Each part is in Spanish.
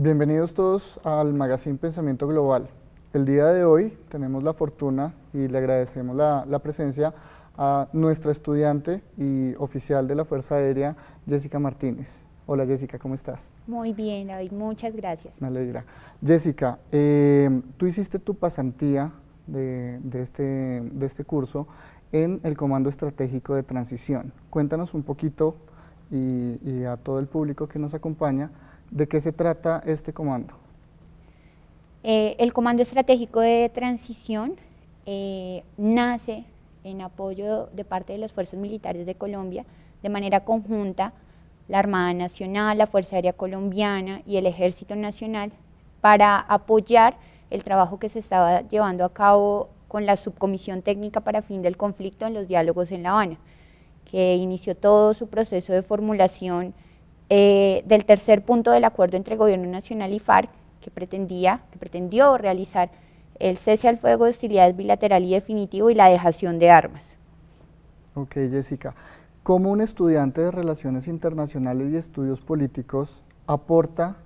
Bienvenidos todos al Magazine Pensamiento Global. El día de hoy tenemos la fortuna y le agradecemos la, presencia a nuestra estudiante y oficial de la Fuerza Aérea, Jessica Martínez. Hola Jessica, ¿cómo estás? Muy bien, David, muchas gracias. Me alegra. Jessica, eh, tú hiciste tu pasantía de, de, este, de este curso en el Comando Estratégico de Transición. Cuéntanos un poquito y a todo el público que nos acompaña ¿De qué se trata este comando? Eh, el Comando Estratégico de Transición eh, nace en apoyo de parte de las Fuerzas Militares de Colombia de manera conjunta la Armada Nacional, la Fuerza Aérea Colombiana y el Ejército Nacional para apoyar el trabajo que se estaba llevando a cabo con la Subcomisión Técnica para Fin del Conflicto en los diálogos en La Habana, que inició todo su proceso de formulación eh, del tercer punto del acuerdo entre Gobierno Nacional y FARC, que pretendía, que pretendió realizar el cese al fuego de hostilidades bilateral y definitivo y la dejación de armas. Ok, Jessica. ¿Cómo un estudiante de Relaciones Internacionales y Estudios Políticos aporta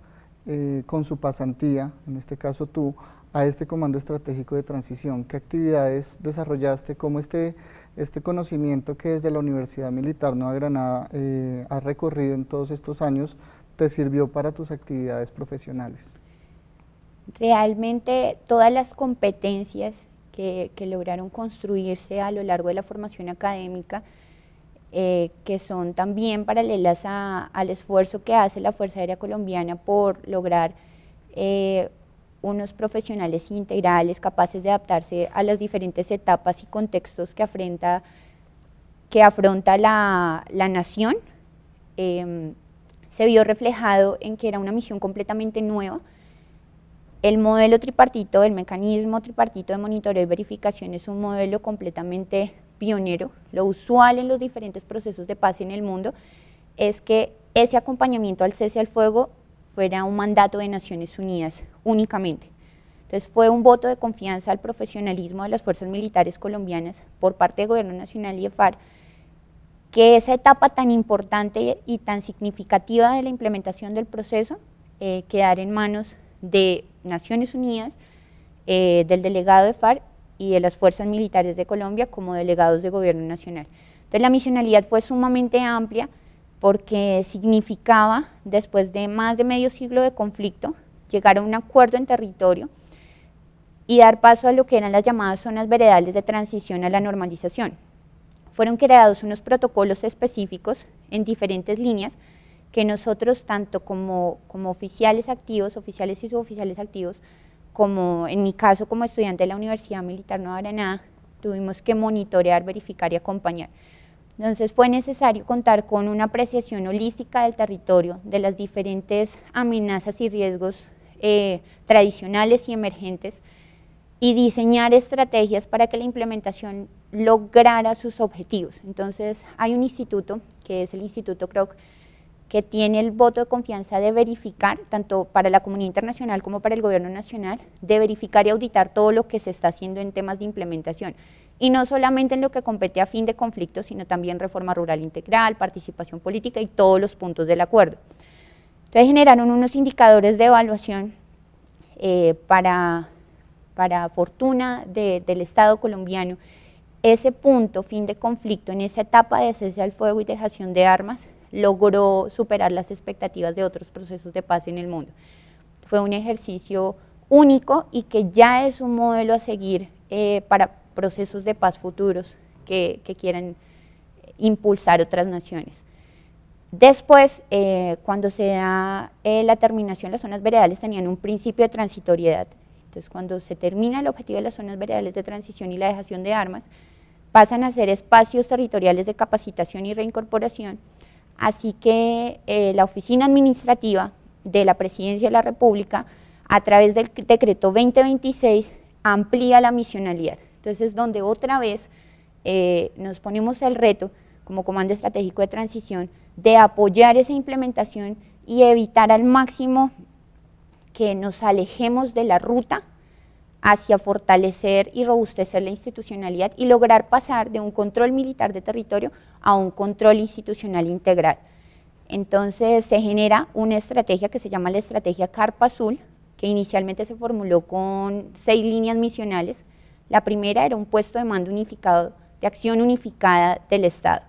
eh, con su pasantía, en este caso tú, a este Comando Estratégico de Transición? ¿Qué actividades desarrollaste? ¿Cómo este, este conocimiento que desde la Universidad Militar Nueva Granada eh, ha recorrido en todos estos años te sirvió para tus actividades profesionales? Realmente todas las competencias que, lograron construirse a lo largo de la formación académica, eh, que son también paralelas al esfuerzo que hace la Fuerza Aérea Colombiana por lograr eh, unos profesionales integrales capaces de adaptarse a las diferentes etapas y contextos que, que afronta la, nación, em, se vio reflejado en que era una misión completamente nueva. El modelo tripartito, el mecanismo tripartito de monitoreo y verificación es un modelo completamente pionero. Lo usual en los diferentes procesos de paz en el mundo es que ese acompañamiento al cese al fuego fuera un mandato de Naciones Unidas únicamente. Entonces fue un voto de confianza al profesionalismo de las fuerzas militares colombianas por parte del Gobierno Nacional y FARC, que esa etapa tan importante y tan significativa de la implementación del proceso eh, quedara en manos de Naciones Unidas, eh, del delegado de FARC y de las fuerzas militares de Colombia como delegados de gobierno nacional. Entonces la misionalidad fue sumamente amplia, porque significaba, después de más de medio siglo de conflicto, llegar a un acuerdo en territorio y dar paso a lo que eran las llamadas zonas veredales de transición a la normalización. Fueron creados unos protocolos específicos en diferentes líneas que nosotros, tanto como, oficiales activos, oficiales y suboficiales activos, como en mi caso como estudiante de la Universidad Militar Nueva Granada, tuvimos que monitorear, verificar y acompañar. Entonces fue necesario contar con una apreciación holística del territorio, de las diferentes amenazas y riesgos eh, tradicionales y emergentes, y diseñar estrategias para que la implementación lograra sus objetivos. Entonces hay un instituto, que es el Instituto Croc, que tiene el voto de confianza de verificar, tanto para la comunidad internacional como para el gobierno nacional, de verificar y auditar todo lo que se está haciendo en temas de implementación. Y no solamente en lo que compete a fin de conflicto, sino también reforma rural integral, participación política y todos los puntos del acuerdo. Entonces generaron unos indicadores de evaluación eh, para, fortuna del Estado colombiano. Ese punto, fin de conflicto, en esa etapa de cese al fuego y dejación de armas, logró superar las expectativas de otros procesos de paz en el mundo. Fue un ejercicio único y que ya es un modelo a seguir eh, para procesos de paz futuros que, quieran eh, impulsar otras naciones. Después, eh, cuando se da la terminación, las zonas veredales tenían un principio de transitoriedad. Entonces, cuando se termina el objetivo de las zonas veredales de transición y la dejación de armas, pasan a ser espacios territoriales de capacitación y reincorporación Así que eh, la Oficina Administrativa de la Presidencia de la República, a través del decreto 2026, amplía la misionalidad. Entonces, es donde otra vez eh, nos ponemos el reto, como Comando Estratégico de Transición, de apoyar esa implementación y evitar al máximo que nos alejemos de la ruta hacia fortalecer y robustecer la institucionalidad y lograr pasar de un control militar de territorio a un control institucional integral. Entonces se genera una estrategia que se llama la estrategia Carpa Azul, que inicialmente se formuló con seis líneas misionales. La primera era un puesto de mando unificado, de acción unificada del Estado.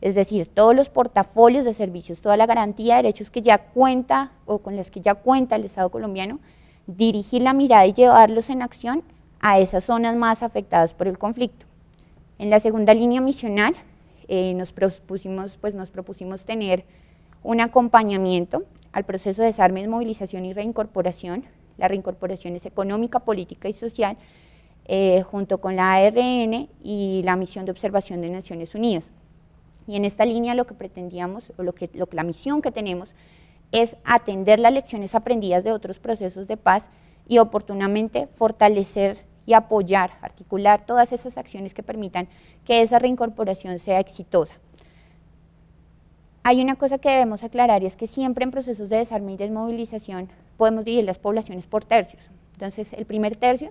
Es decir, todos los portafolios de servicios, toda la garantía de derechos que ya cuenta o con las que ya cuenta el Estado colombiano, dirigir la mirada y llevarlos en acción a esas zonas más afectadas por el conflicto. En la segunda línea misional eh, pues, nos, propusimos, tener un acompañamiento al proceso de desarme, movilización y reincorporación. La reincorporación es económica, política y social, eh, junto con la ARN y la misión de observación de Naciones Unidas. Y en esta línea lo que pretendíamos, o lo que, la misión que tenemos, es atender las lecciones aprendidas de otros procesos de paz y oportunamente fortalecer y apoyar, articular todas esas acciones que permitan que esa reincorporación sea exitosa. Hay una cosa que debemos aclarar y es que siempre en procesos de desarme y desmovilización podemos dividir las poblaciones por tercios. Entonces, el primer tercio,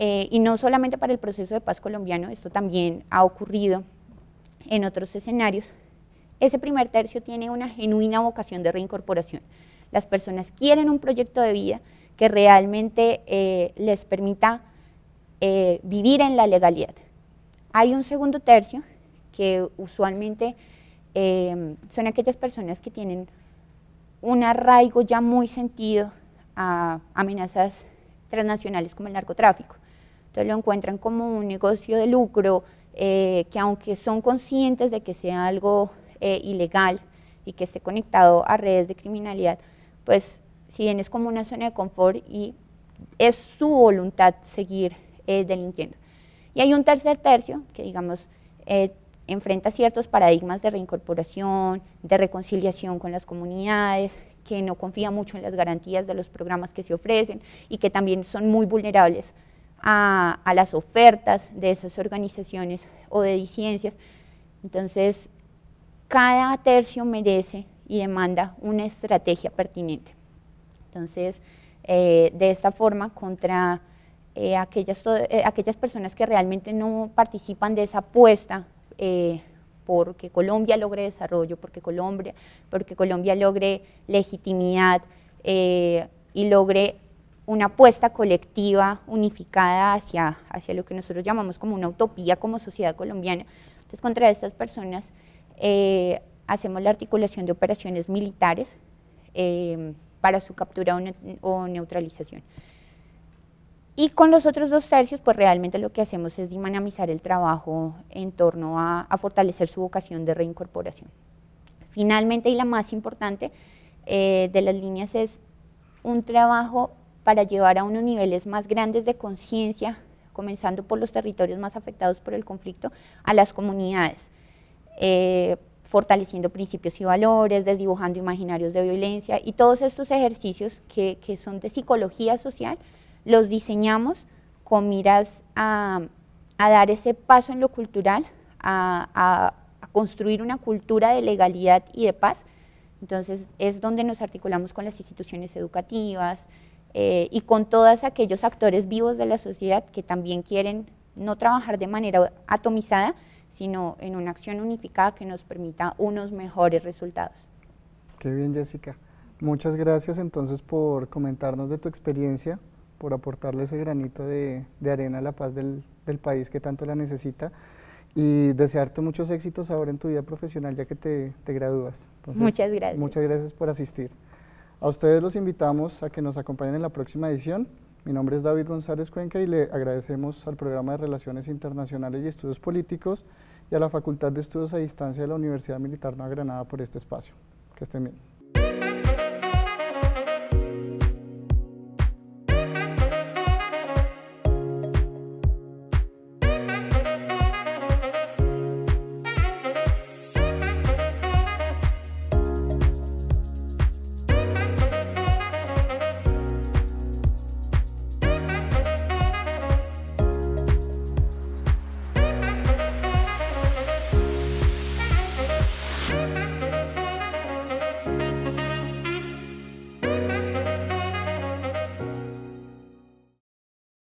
eh, y no solamente para el proceso de paz colombiano, esto también ha ocurrido en otros escenarios, ese primer tercio tiene una genuina vocación de reincorporación. Las personas quieren un proyecto de vida que realmente eh, les permita eh, vivir en la legalidad. Hay un segundo tercio que usualmente em, son aquellas personas que tienen un arraigo ya muy sentido a amenazas transnacionales como el narcotráfico. Entonces lo encuentran como un negocio de lucro, eh, que aunque son conscientes de que sea algo eh, ilegal y que esté conectado a redes de criminalidad, pues si bien es como una zona de confort y es su voluntad seguir eh, delinquiendo. Y hay un tercer tercio que, digamos, eh, enfrenta ciertos paradigmas de reincorporación, de reconciliación con las comunidades, que no confía mucho en las garantías de los programas que se ofrecen y que también son muy vulnerables a, a las ofertas de esas organizaciones o de disidencias. Entonces, cada tercio merece y demanda una estrategia pertinente. Entonces, eh, de esta forma, contra eh, eh, aquellas, personas que realmente no participan de esa apuesta, porque Colombia logre desarrollo, porque Colombia, Colombia logre legitimidad y logre una apuesta colectiva unificada hacia, hacia lo que nosotros llamamos como una utopía como sociedad colombiana. Entonces, contra estas personas eh, hacemos la articulación de operaciones militares eh, para su captura o, neutralización. Y con los otros dos tercios, pues realmente lo que hacemos es dinamizar el trabajo en torno a, fortalecer su vocación de reincorporación. Finalmente, y la más importante eh, de las líneas es un trabajo para llevar a unos niveles más grandes de conciencia, comenzando por los territorios más afectados por el conflicto, a las comunidades eh, fortaleciendo principios y valores, desdibujando imaginarios de violencia y todos estos ejercicios que, son de psicología social, los diseñamos con miras a, dar ese paso en lo cultural, a, construir una cultura de legalidad y de paz. Entonces es donde nos articulamos con las instituciones educativas, eh, y con todos aquellos actores vivos de la sociedad que también quieren no trabajar de manera atomizada, sino en una acción unificada que nos permita unos mejores resultados. Qué bien, Jessica. Muchas gracias entonces por comentarnos de tu experiencia, por aportarle ese granito de, arena a la paz del, país que tanto la necesita y desearte muchos éxitos ahora en tu vida profesional ya que te, gradúas. muchas gracias. Muchas gracias por asistir. A ustedes los invitamos a que nos acompañen en la próxima edición. Mi nombre es David González Cuenca y le agradecemos al Programa de Relaciones Internacionales y Estudios Políticos y a la Facultad de Estudios a Distancia de la Universidad Militar Nueva Granada por este espacio. Que estén bien.